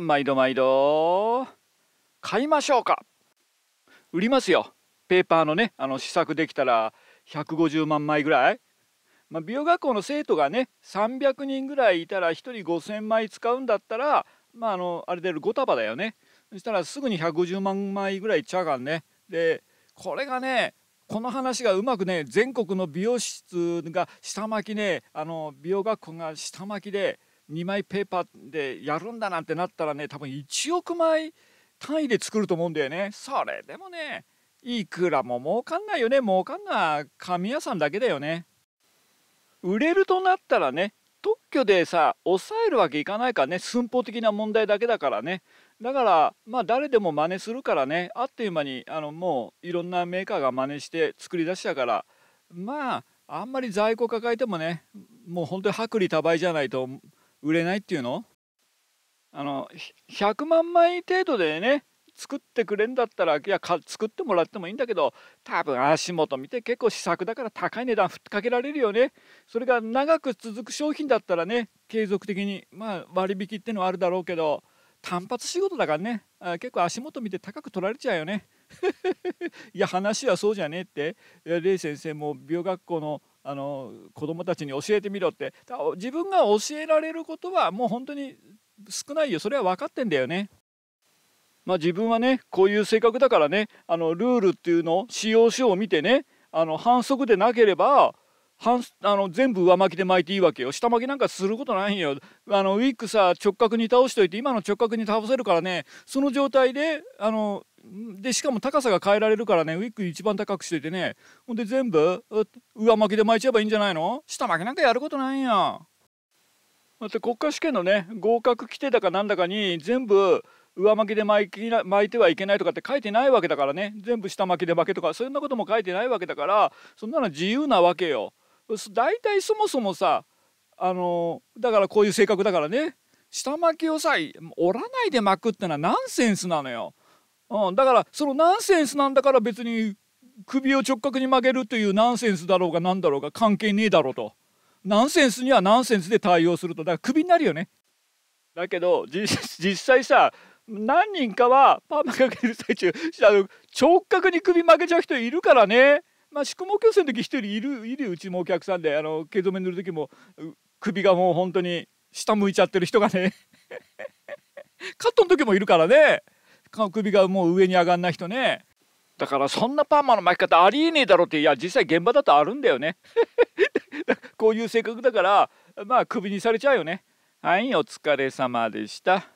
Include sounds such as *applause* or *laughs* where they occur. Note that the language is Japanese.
毎度毎度買いましょうか売りますよペーパーのねあの試作できたら150万枚ぐらい、まあ、美容学校の生徒がね300人ぐらいいたら1人5,000枚使うんだったらまああのあれで5束だよねそしたらすぐに150万枚ぐらいいっちゃうからねでこれがねこの話がうまくね全国の美容室が下巻きねあの美容学校が下巻きで2枚ペーパーでやるんだなんてなったらね多分1億枚単位で作ると思うんだよねそれでもねいくらも儲かんないよね儲かんない紙屋さんだけだよね売れるとなったらね特許でさ抑えるわけいかないからね寸法的な問題だけだからねだからまあ誰でも真似するからねあっという間にあのもういろんなメーカーが真似して作り出したからまああんまり在庫抱えてもねもう本当に薄利多売じゃないと売れないっていうのあの100万枚程度でね作ってくれんだったらいや作ってもらってもいいんだけど多分足元見て結構試作だから高い値段ふっかけられるよねそれが長く続く商品だったらね継続的に、まあ、割引ってのはあるだろうけど単発仕事だからね結構足元見て高く取られちゃうよね *laughs* いや話はそうじゃねえってれい。先生も美容学校のあの子どもたちに教えてみろって自分が教えられることはもう本当に少ないよそれは分かってんだよね。まあ、自分はねこういう性格だからねあのルールっていうのを使用書を見てねあの反則でなければ反あの全部上巻きで巻いていいわけよ下巻きなんかすることないんよあのウィッグさ直角に倒しといて今の直角に倒せるからねその状態であのでしかも高さが変えられるからねウィッグ一番高くしててねほんで全部上巻きで巻いちゃえばいいんじゃないの下巻きなんかやることないんやだって国家試験のね合格規定だかなんだかに全部上巻きで巻き巻いてはいけないとかって書いてないわけだからね全部下巻きで巻けとかそんなことも書いてないわけだからそんなの自由なわけよ。大体そもそもさあのだからこういう性格だからね下巻きをさ折らないで巻くってのはナンセンスなのよ。うん、だからそのナンセンスなんだから別に首を直角に曲げるというナンセンスだろうが何だろうが関係ねえだろうとナンセンスにはナンセンスで対応するとだから首になるよねだけど *laughs* 実際さ何人かはパーマかける最中あの直角に首曲げちゃう人いるからね、まあ、宿毛矯正の時一人いるいるうちもお客さんであの毛染め塗る時も首がもう本当に下向いちゃってる人がね *laughs* カットの時もいるからね。の首がもう上に上がんない人ねだからそんなパーマの巻き方ありえねえだろっていや実際現場だとあるんだよねこういう性格だからまあ首にされちゃうよねはいお疲れ様でした